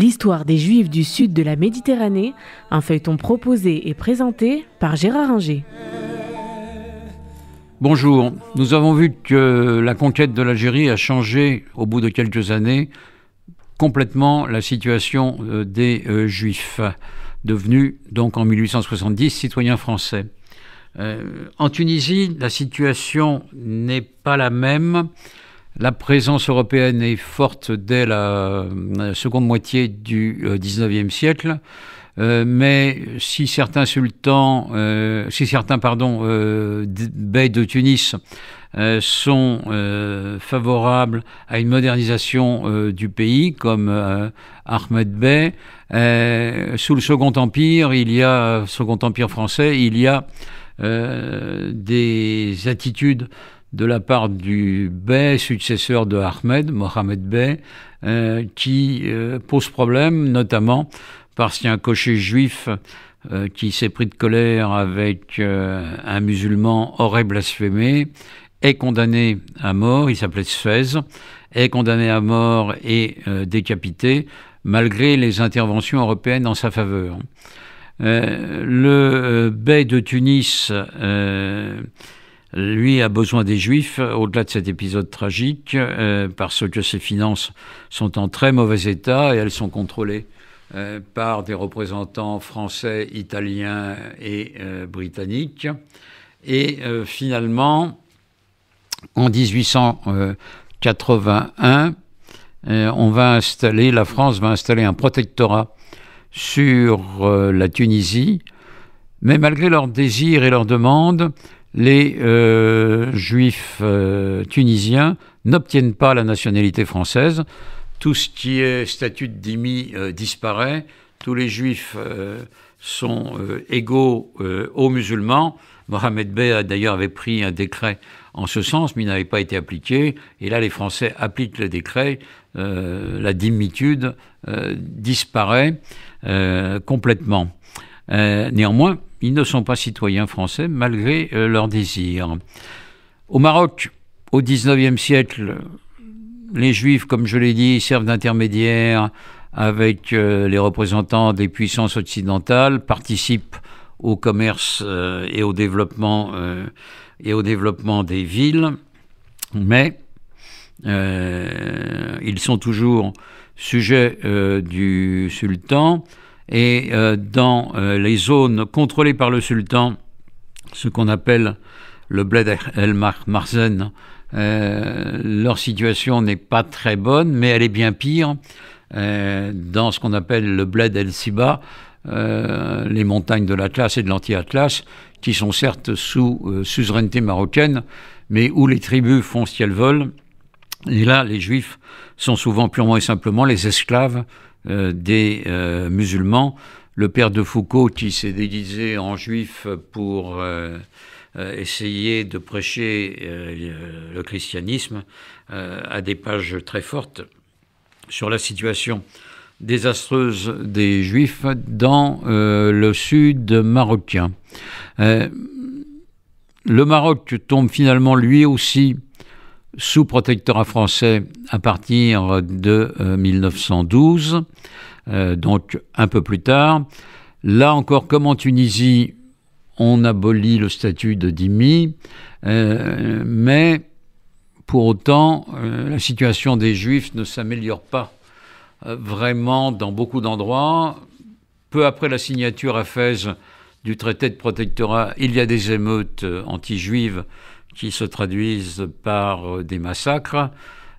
L'histoire des Juifs du sud de la Méditerranée, un feuilleton proposé et présenté par Gérard Inger. Bonjour, nous avons vu que la conquête de l'Algérie a changé au bout de quelques années complètement la situation euh, des euh, Juifs, devenus donc en 1870 citoyens français. Euh, en Tunisie, la situation n'est pas la même. La présence européenne est forte dès la euh, seconde moitié du XIXe euh, siècle, euh, mais si certains sultans, si certains pardon, bey de Tunis sont favorables à une modernisation du pays, comme Ahmed Bey, sous le Second Empire, il y a Second Empire français, il y a des attitudes de la part du Bey, successeur de Ahmed, Mohamed Bey, euh, qui euh, pose problème, notamment parce qu'un cocher juif euh, qui s'est pris de colère avec un musulman, aurait blasphémé, est condamné à mort, il s'appelait Sfez, est condamné à mort et décapité, malgré les interventions européennes en sa faveur. le Bey de Tunis lui a besoin des Juifs, euh, au-delà de cet épisode tragique, euh, parce que ses finances sont en très mauvais état et elles sont contrôlées euh, par des représentants français, italiens et britanniques. Et finalement, en 1881, on va installer, la France va installer un protectorat sur la Tunisie, mais malgré leurs désirs et leurs demandes, les euh, juifs euh, tunisiens n'obtiennent pas la nationalité française. Tout ce qui est statut de dhimmi euh, disparaît. Tous les juifs sont égaux aux musulmans. Mohamed Bey d'ailleurs avait pris un décret en ce sens, mais il n'avait pas été appliqué. Et là, les Français appliquent le décret. la dhimmitude disparaît complètement. néanmoins, ils ne sont pas citoyens français malgré euh, leur désir. Au Maroc, au XIXe siècle, les Juifs, comme je l'ai dit, servent d'intermédiaires avec euh, les représentants des puissances occidentales, participent au commerce euh, et au développement et au développement des villes, mais ils sont toujours sujets du sultan et euh, dans euh, les zones contrôlées par le sultan, ce qu'on appelle le bled el marzen, euh, leur situation n'est pas très bonne, mais elle est bien pire euh, dans ce qu'on appelle le bled el siba, euh, les montagnes de l'Atlas et de l'anti-Atlas, qui sont certes sous euh, suzeraineté marocaine, mais où les tribus font ce qu'elles veulent et là, les juifs sont souvent purement et simplement les esclaves euh, des euh, musulmans. Le père de Foucault, qui s'est déguisé en juif pour euh, essayer de prêcher le christianisme, a des pages très fortes sur la situation désastreuse des juifs dans le sud marocain. le Maroc tombe finalement lui aussi sous protectorat français à partir de 1912, euh, euh, donc un peu plus tard. Là encore, comme en Tunisie, on abolit le statut de dhimmi, euh, mais pour autant, la situation des Juifs ne s'améliore pas vraiment dans beaucoup d'endroits. Peu après la signature à Fès du traité de protectorat, il y a des émeutes anti-juives qui se traduisent par euh, des massacres.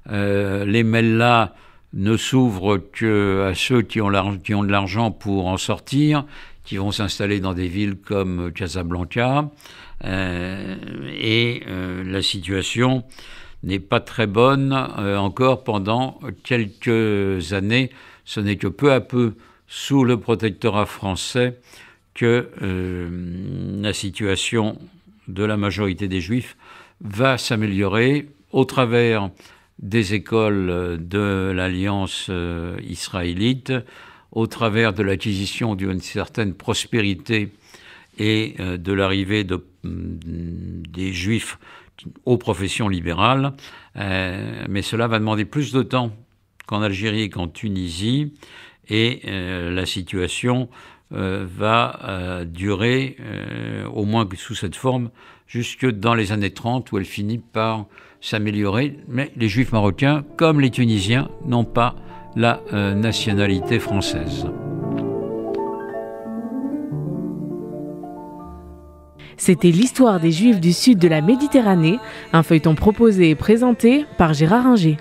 Euh, les là ne s'ouvrent qu'à ceux qui ont, de l'argent pour en sortir, qui vont s'installer dans des villes comme Casablanca. Euh, et euh, la situation n'est pas très bonne encore pendant quelques années. Ce n'est que peu à peu sous le protectorat français que la situation de la majorité des juifs va s'améliorer au travers des écoles de l'alliance euh, israélite, au travers de l'acquisition d'une certaine prospérité et euh, de l'arrivée mm, des juifs aux professions libérales. Euh, mais cela va demander plus de temps qu'en Algérie et qu'en Tunisie. Et la situation euh, va euh, durer, euh, au moins sous cette forme, jusque dans les années 30, où elle finit par s'améliorer. Mais les Juifs marocains, comme les Tunisiens, n'ont pas la nationalité française. C'était l'histoire des Juifs du sud de la Méditerranée, un feuilleton proposé et présenté par Gérard Ringer.